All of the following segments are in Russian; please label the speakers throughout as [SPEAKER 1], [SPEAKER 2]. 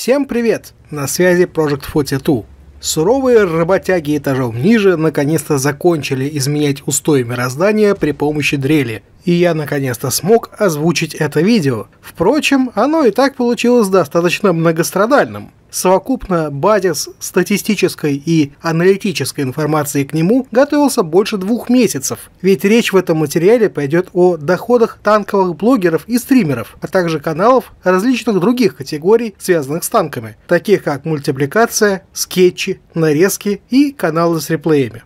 [SPEAKER 1] Всем привет! На связи Project 42. Суровые работяги этажом ниже наконец-то закончили изменять устои мироздания при помощи дрели, и я наконец-то смог озвучить это видео. Впрочем, оно и так получилось достаточно многострадальным. Совокупно с статистической и аналитической информацией к нему готовился больше двух месяцев, ведь речь в этом материале пойдет о доходах танковых блогеров и стримеров, а также каналов различных других категорий, связанных с танками, таких как мультипликация, скетчи, нарезки и каналы с реплеями.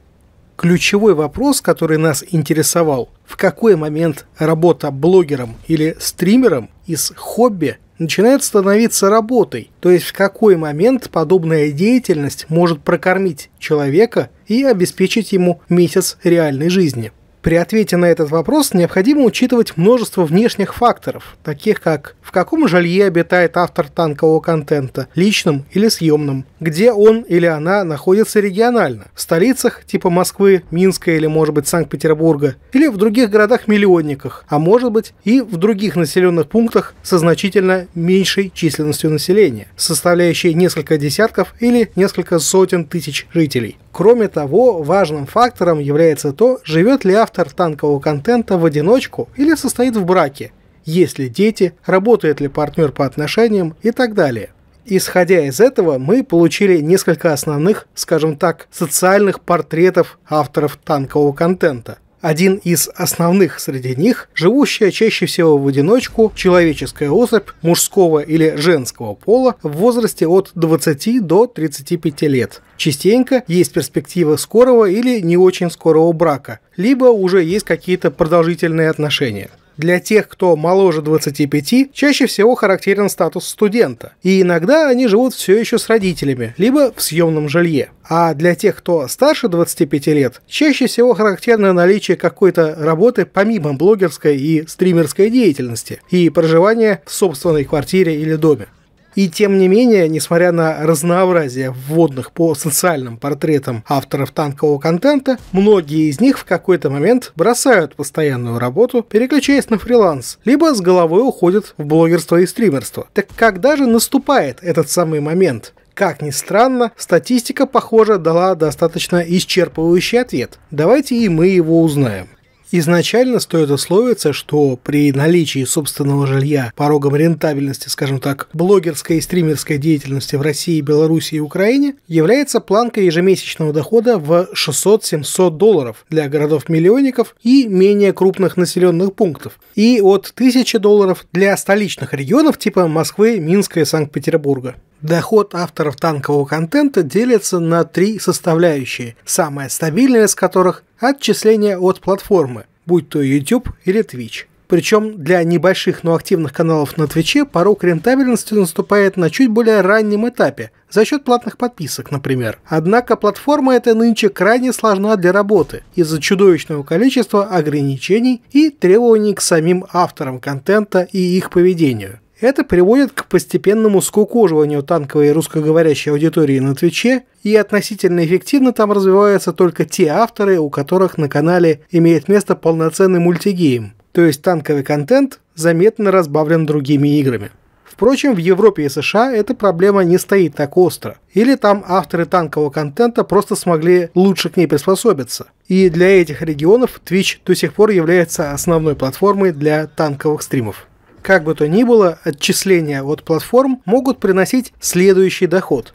[SPEAKER 1] Ключевой вопрос, который нас интересовал, в какой момент работа блогером или стримером из хобби начинает становиться работой, то есть в какой момент подобная деятельность может прокормить человека и обеспечить ему месяц реальной жизни. При ответе на этот вопрос необходимо учитывать множество внешних факторов, таких как в каком жилье обитает автор танкового контента, личном или съемном, где он или она находится регионально, в столицах типа Москвы, Минска или, может быть, Санкт-Петербурга, или в других городах-миллионниках, а может быть и в других населенных пунктах со значительно меньшей численностью населения, составляющей несколько десятков или несколько сотен тысяч жителей. Кроме того, важным фактором является то, живет ли автор танкового контента в одиночку или состоит в браке, есть ли дети, работает ли партнер по отношениям и так далее. Исходя из этого, мы получили несколько основных, скажем так, социальных портретов авторов танкового контента. Один из основных среди них – живущая чаще всего в одиночку человеческая особь мужского или женского пола в возрасте от 20 до 35 лет. Частенько есть перспектива скорого или не очень скорого брака, либо уже есть какие-то продолжительные отношения – для тех, кто моложе 25, чаще всего характерен статус студента, и иногда они живут все еще с родителями, либо в съемном жилье. А для тех, кто старше 25 лет, чаще всего характерно наличие какой-то работы помимо блогерской и стримерской деятельности и проживание в собственной квартире или доме. И тем не менее, несмотря на разнообразие вводных по социальным портретам авторов танкового контента, многие из них в какой-то момент бросают постоянную работу, переключаясь на фриланс, либо с головой уходят в блогерство и стримерство. Так когда же наступает этот самый момент? Как ни странно, статистика, похоже, дала достаточно исчерпывающий ответ. Давайте и мы его узнаем. Изначально стоит условиться, что при наличии собственного жилья порогом рентабельности, скажем так, блогерской и стримерской деятельности в России, Беларуси и Украине является планка ежемесячного дохода в 600-700 долларов для городов-миллионников и менее крупных населенных пунктов, и от 1000 долларов для столичных регионов типа Москвы, Минска и Санкт-Петербурга. Доход авторов танкового контента делится на три составляющие, самая стабильная из которых – отчисления от платформы, будь то YouTube или Twitch. Причем для небольших, но активных каналов на Твиче порог рентабельности наступает на чуть более раннем этапе, за счет платных подписок, например. Однако платформа эта нынче крайне сложна для работы из-за чудовищного количества ограничений и требований к самим авторам контента и их поведению. Это приводит к постепенному скукоживанию танковой русскоговорящей аудитории на Твиче, и относительно эффективно там развиваются только те авторы, у которых на канале имеет место полноценный мультигейм, то есть танковый контент заметно разбавлен другими играми. Впрочем, в Европе и США эта проблема не стоит так остро. Или там авторы танкового контента просто смогли лучше к ней приспособиться. И для этих регионов Twitch до сих пор является основной платформой для танковых стримов. Как бы то ни было, отчисления от платформ могут приносить следующий доход.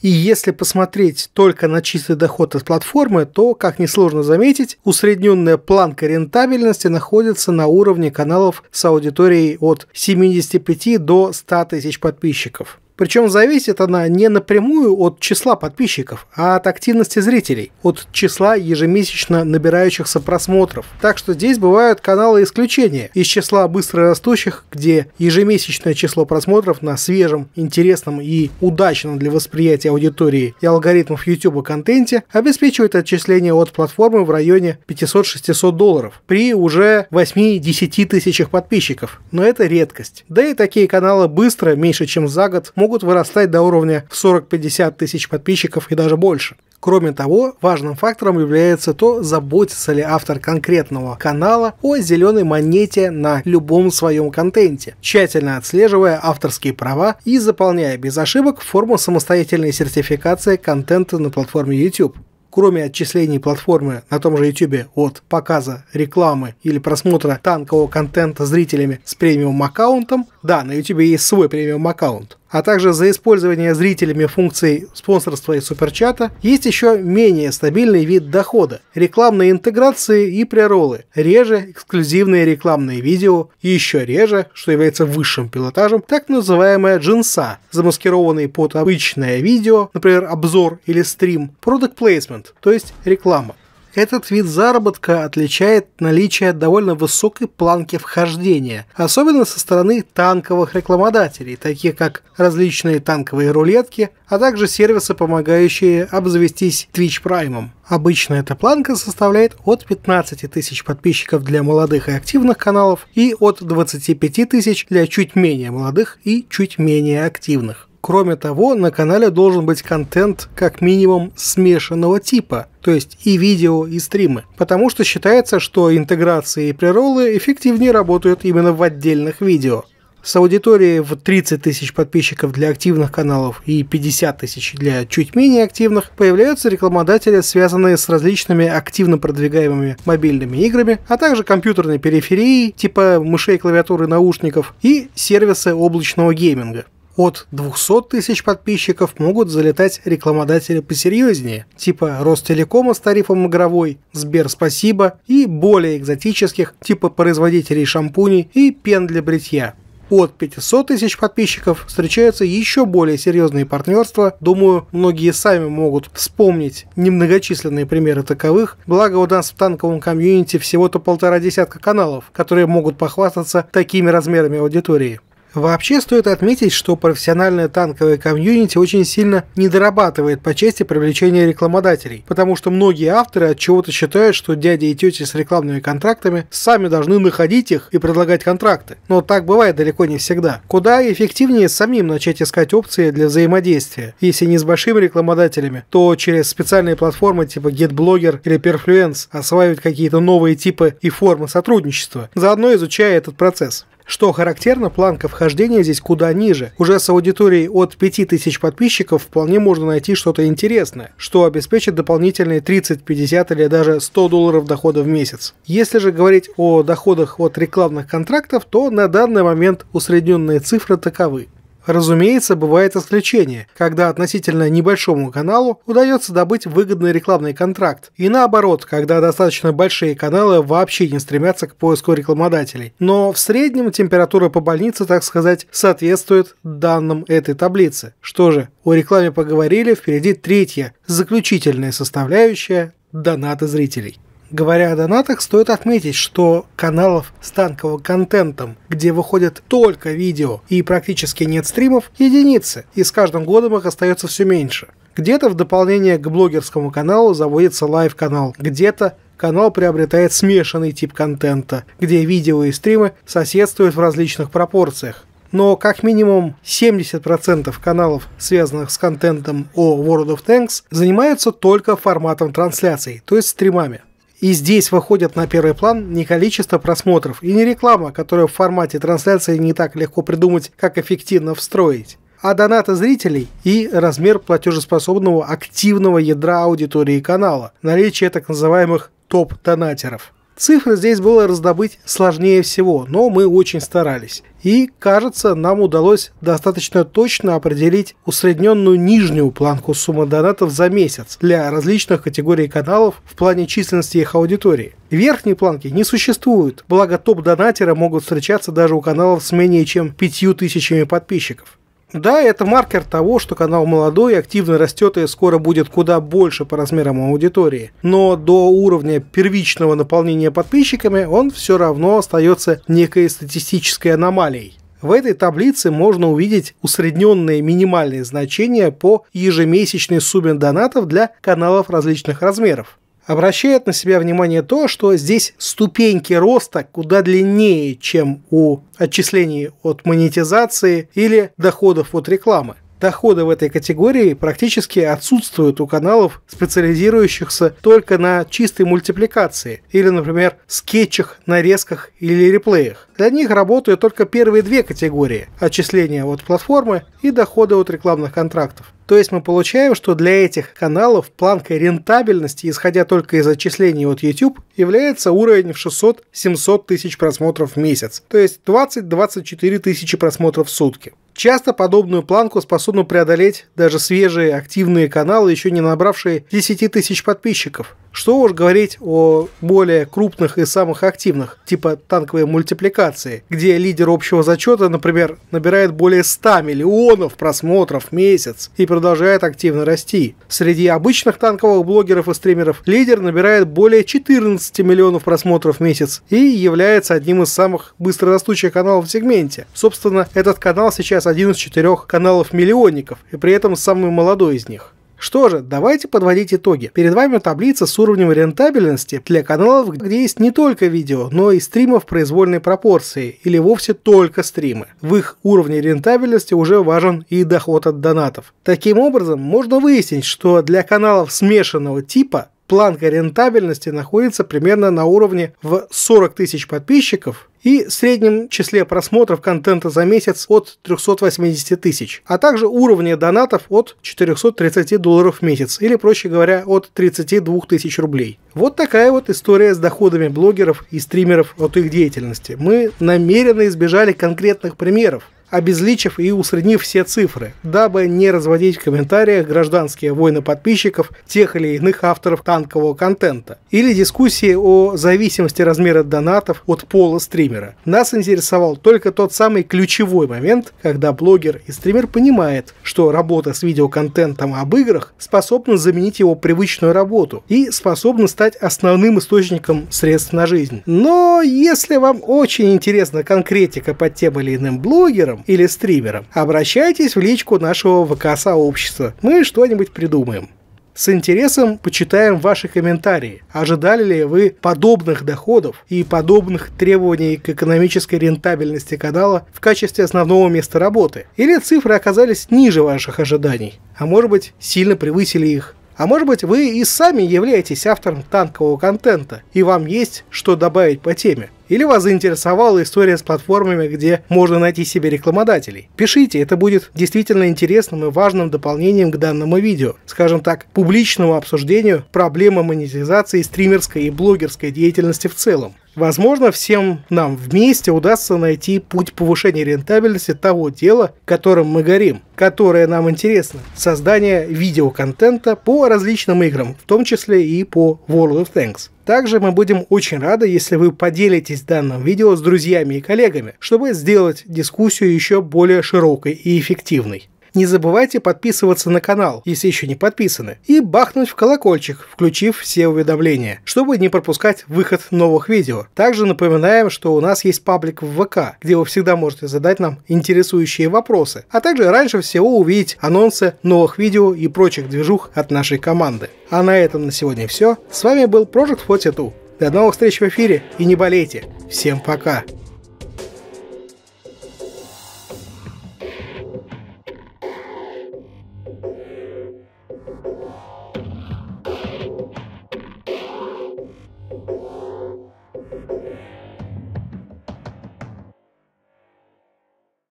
[SPEAKER 1] И если посмотреть только на чистый доход от платформы, то, как несложно заметить, усредненная планка рентабельности находится на уровне каналов с аудиторией от 75 до 100 тысяч подписчиков. Причем зависит она не напрямую от числа подписчиков, а от активности зрителей, от числа ежемесячно набирающихся просмотров. Так что здесь бывают каналы исключения из числа быстро растущих, где ежемесячное число просмотров на свежем, интересном и удачном для восприятия аудитории и алгоритмов YouTube контенте обеспечивает отчисление от платформы в районе 500-600 долларов при уже 8-10 тысячах подписчиков. Но это редкость. Да и такие каналы быстро, меньше чем за год, могут могут вырастать до уровня в 40-50 тысяч подписчиков и даже больше. Кроме того, важным фактором является то, заботится ли автор конкретного канала о зеленой монете на любом своем контенте, тщательно отслеживая авторские права и заполняя без ошибок форму самостоятельной сертификации контента на платформе YouTube кроме отчислений платформы на том же YouTube от показа рекламы или просмотра танкового контента зрителями с премиум аккаунтом, да, на YouTube есть свой премиум аккаунт, а также за использование зрителями функций спонсорства и суперчата, есть еще менее стабильный вид дохода – рекламные интеграции и преролы, реже эксклюзивные рекламные видео и еще реже, что является высшим пилотажем, так называемая джинса, замаскированный под обычное видео, например, обзор или стрим, product placement, то есть реклама. Этот вид заработка отличает наличие довольно высокой планки вхождения, особенно со стороны танковых рекламодателей, таких как различные танковые рулетки, а также сервисы, помогающие обзавестись Twitch Prime. Обычно эта планка составляет от 15 тысяч подписчиков для молодых и активных каналов и от 25 тысяч для чуть менее молодых и чуть менее активных. Кроме того, на канале должен быть контент как минимум смешанного типа, то есть и видео, и стримы. Потому что считается, что интеграции и прероллы эффективнее работают именно в отдельных видео. С аудиторией в 30 тысяч подписчиков для активных каналов и 50 тысяч для чуть менее активных появляются рекламодатели, связанные с различными активно продвигаемыми мобильными играми, а также компьютерной периферией типа мышей, клавиатуры, наушников и сервисы облачного гейминга. От 200 тысяч подписчиков могут залетать рекламодатели посерьезнее, типа Ростелекома с тарифом игровой, Сбер Спасибо и более экзотических, типа производителей шампуней и пен для бритья. От 500 тысяч подписчиков встречаются еще более серьезные партнерства. Думаю, многие сами могут вспомнить немногочисленные примеры таковых. Благо у нас в танковом комьюнити всего-то полтора десятка каналов, которые могут похвастаться такими размерами аудитории. Вообще стоит отметить, что профессиональное танковое комьюнити очень сильно недорабатывает по части привлечения рекламодателей, потому что многие авторы от чего-то считают, что дяди и тети с рекламными контрактами сами должны находить их и предлагать контракты. Но так бывает далеко не всегда. Куда эффективнее самим начать искать опции для взаимодействия, если не с большими рекламодателями, то через специальные платформы типа GetBlogger или Perfluence осваивать какие-то новые типы и формы сотрудничества, заодно изучая этот процесс. Что характерно, планка вхождения здесь куда ниже. Уже с аудиторией от 5000 подписчиков вполне можно найти что-то интересное, что обеспечит дополнительные 30, 50 или даже 100 долларов дохода в месяц. Если же говорить о доходах от рекламных контрактов, то на данный момент усредненные цифры таковы. Разумеется, бывает исключение, когда относительно небольшому каналу удается добыть выгодный рекламный контракт, и наоборот, когда достаточно большие каналы вообще не стремятся к поиску рекламодателей. Но в среднем температура по больнице, так сказать, соответствует данным этой таблицы. Что же, о рекламе поговорили, впереди третья, заключительная составляющая – донаты зрителей. Говоря о донатах, стоит отметить, что каналов с танковым контентом, где выходят только видео и практически нет стримов, единицы, и с каждым годом их остается все меньше. Где-то в дополнение к блогерскому каналу заводится лайв-канал, где-то канал приобретает смешанный тип контента, где видео и стримы соседствуют в различных пропорциях. Но как минимум 70% каналов, связанных с контентом о World of Tanks, занимаются только форматом трансляций, то есть стримами. И здесь выходит на первый план не количество просмотров и не реклама, которую в формате трансляции не так легко придумать, как эффективно встроить, а донаты зрителей и размер платежеспособного активного ядра аудитории канала, наличие так называемых топ-донатеров. Цифры здесь было раздобыть сложнее всего, но мы очень старались. И, кажется, нам удалось достаточно точно определить усредненную нижнюю планку суммы донатов за месяц для различных категорий каналов в плане численности их аудитории. Верхней планки не существует, благо топ-донатеры могут встречаться даже у каналов с менее чем пятью тысячами подписчиков. Да, это маркер того, что канал молодой, активно растет и скоро будет куда больше по размерам аудитории. Но до уровня первичного наполнения подписчиками он все равно остается некой статистической аномалией. В этой таблице можно увидеть усредненные минимальные значения по ежемесячной сумме донатов для каналов различных размеров обращает на себя внимание то, что здесь ступеньки роста куда длиннее, чем у отчислений от монетизации или доходов от рекламы. Доходы в этой категории практически отсутствуют у каналов, специализирующихся только на чистой мультипликации или, например, скетчах, нарезках или реплеях. Для них работают только первые две категории – отчисления от платформы и доходы от рекламных контрактов. То есть мы получаем, что для этих каналов планка рентабельности, исходя только из отчислений от YouTube, является уровень в 600-700 тысяч просмотров в месяц. То есть 20-24 тысячи просмотров в сутки. Часто подобную планку способны преодолеть даже свежие активные каналы, еще не набравшие 10 тысяч подписчиков. Что уж говорить о более крупных и самых активных, типа танковые мультипликации, где лидер общего зачета, например, набирает более 100 миллионов просмотров в месяц и продолжает активно расти. Среди обычных танковых блогеров и стримеров лидер набирает более 14 миллионов просмотров в месяц и является одним из самых быстрорастущих каналов в сегменте. Собственно, этот канал сейчас один из четырех каналов-миллионников и при этом самый молодой из них. Что же, давайте подводить итоги. Перед вами таблица с уровнем рентабельности для каналов, где есть не только видео, но и стримы в произвольной пропорции, или вовсе только стримы. В их уровне рентабельности уже важен и доход от донатов. Таким образом, можно выяснить, что для каналов смешанного типа планка рентабельности находится примерно на уровне в 40 тысяч подписчиков и в среднем числе просмотров контента за месяц от 380 тысяч, а также уровне донатов от 430 долларов в месяц, или, проще говоря, от 32 тысяч рублей. Вот такая вот история с доходами блогеров и стримеров от их деятельности. Мы намеренно избежали конкретных примеров, обезличив и усреднив все цифры, дабы не разводить в комментариях гражданские войны подписчиков тех или иных авторов танкового контента, или дискуссии о зависимости размера донатов от пола стримера. Нас интересовал только тот самый ключевой момент, когда блогер и стример понимает, что работа с видеоконтентом об играх способна заменить его привычную работу и способна стать основным источником средств на жизнь. Но если вам очень интересна конкретика под тем или иным блогером, или стримером, обращайтесь в личку нашего ВК-сообщества. Мы что-нибудь придумаем. С интересом почитаем ваши комментарии. Ожидали ли вы подобных доходов и подобных требований к экономической рентабельности канала в качестве основного места работы? Или цифры оказались ниже ваших ожиданий, а может быть сильно превысили их? А может быть, вы и сами являетесь автором танкового контента, и вам есть что добавить по теме. Или вас заинтересовала история с платформами, где можно найти себе рекламодателей. Пишите, это будет действительно интересным и важным дополнением к данному видео, скажем так, публичному обсуждению проблемы монетизации стримерской и блогерской деятельности в целом. Возможно, всем нам вместе удастся найти путь повышения рентабельности того дела, которым мы горим, которое нам интересно – создание видеоконтента по различным играм, в том числе и по World of Tanks. Также мы будем очень рады, если вы поделитесь данным видео с друзьями и коллегами, чтобы сделать дискуссию еще более широкой и эффективной. Не забывайте подписываться на канал, если еще не подписаны, и бахнуть в колокольчик, включив все уведомления, чтобы не пропускать выход новых видео. Также напоминаем, что у нас есть паблик в ВК, где вы всегда можете задать нам интересующие вопросы, а также раньше всего увидеть анонсы новых видео и прочих движух от нашей команды. А на этом на сегодня все. С вами был Project 42. До новых встреч в эфире и не болейте. Всем пока!